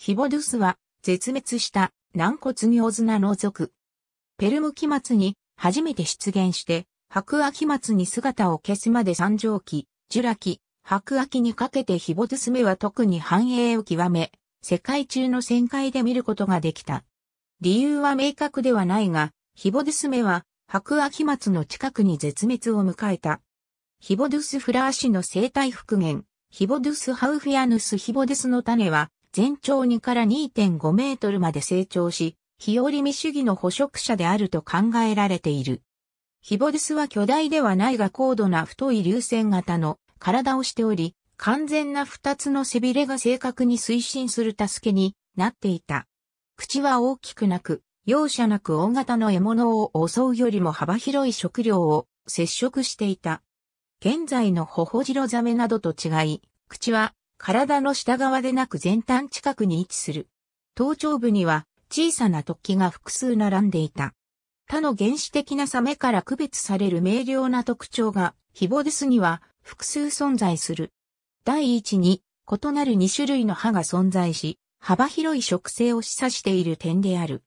ヒボドゥスは絶滅した軟骨尿綱の族。ペルム期末に初めて出現して、白亜紀末に姿を消すまで三畳期、ジュラ紀、白亜にかけてヒボドゥス目は特に繁栄を極め、世界中の旋回で見ることができた。理由は明確ではないが、ヒボドゥス目は白亜紀末の近くに絶滅を迎えた。ヒボドゥスフラーシの生態復元、ヒボドゥスハウフィアヌスヒボドゥスの種は、全長2から2.5メートルまで成長し、日和見主義の捕食者であると考えられている。ヒボデスは巨大ではないが高度な太い流線型の体をしており、完全な二つの背びれが正確に推進する助けになっていた。口は大きくなく、容赦なく大型の獲物を襲うよりも幅広い食料を接触していた。現在のホホジロザメなどと違い、口は体の下側でなく前端近くに位置する。頭頂部には小さな突起が複数並んでいた。他の原始的なサメから区別される明瞭な特徴がヒボデスには複数存在する。第一に異なる2種類の歯が存在し、幅広い植生を示唆している点である。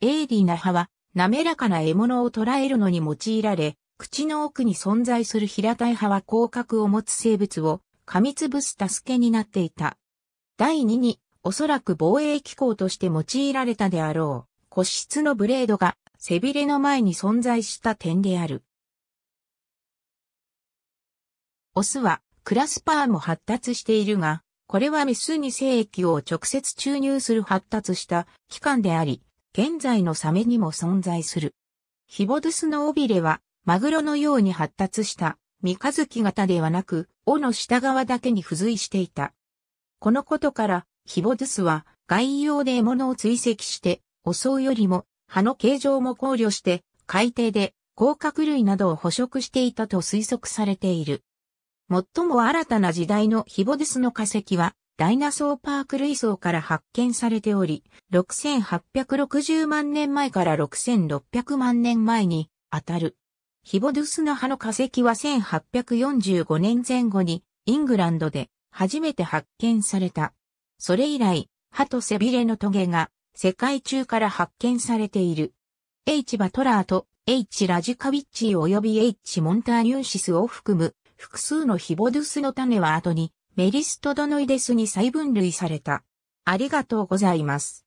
鋭利な歯は滑らかな獲物を捕らえるのに用いられ、口の奥に存在する平たい歯は広角を持つ生物を噛みつぶす助けになっていた。第2に、おそらく防衛機構として用いられたであろう、骨質のブレードが背びれの前に存在した点である。オスはクラスパーも発達しているが、これはメスに精液を直接注入する発達した器官であり、現在のサメにも存在する。ヒボドゥスの尾びれは、マグロのように発達した、三日月型ではなく、尾の下側だけに付随していた。このことから、ヒボドゥスは外洋で獲物を追跡して、襲うよりも、葉の形状も考慮して、海底で甲殻類などを捕食していたと推測されている。最も新たな時代のヒボデスの化石は、ダイナソーパーク類層から発見されており、6860万年前から6600万年前に当たる。ヒボドゥスの葉の化石は1845年前後にイングランドで初めて発見された。それ以来、歯と背びれのトゲが世界中から発見されている。H バトラーと H ラジカビッチー及び H モンターニューシスを含む複数のヒボドゥスの種は後にメリストドノイデスに再分類された。ありがとうございます。